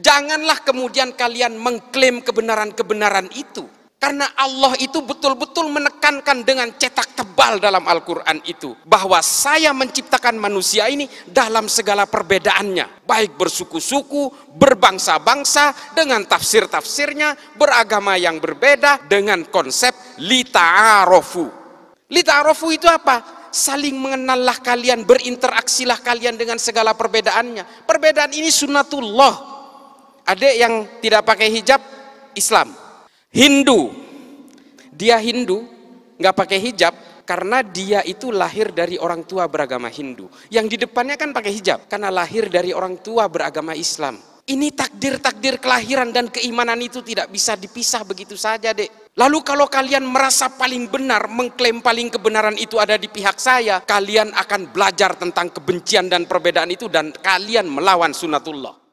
Janganlah kemudian kalian mengklaim kebenaran-kebenaran itu. Karena Allah itu betul-betul menekankan dengan cetak tebal dalam Al-Quran itu. Bahwa saya menciptakan manusia ini dalam segala perbedaannya. Baik bersuku-suku, berbangsa-bangsa, dengan tafsir-tafsirnya, beragama yang berbeda, dengan konsep lita'arofu. Lita'arofu itu apa? saling mengenallah kalian, berinteraksilah kalian dengan segala perbedaannya. Perbedaan ini sunnatullah. Adik yang tidak pakai hijab Islam. Hindu. Dia Hindu nggak pakai hijab karena dia itu lahir dari orang tua beragama Hindu. Yang di depannya kan pakai hijab karena lahir dari orang tua beragama Islam. Ini takdir-takdir kelahiran dan keimanan itu tidak bisa dipisah begitu saja, Dek. Lalu kalau kalian merasa paling benar, mengklaim paling kebenaran itu ada di pihak saya, kalian akan belajar tentang kebencian dan perbedaan itu dan kalian melawan sunatullah.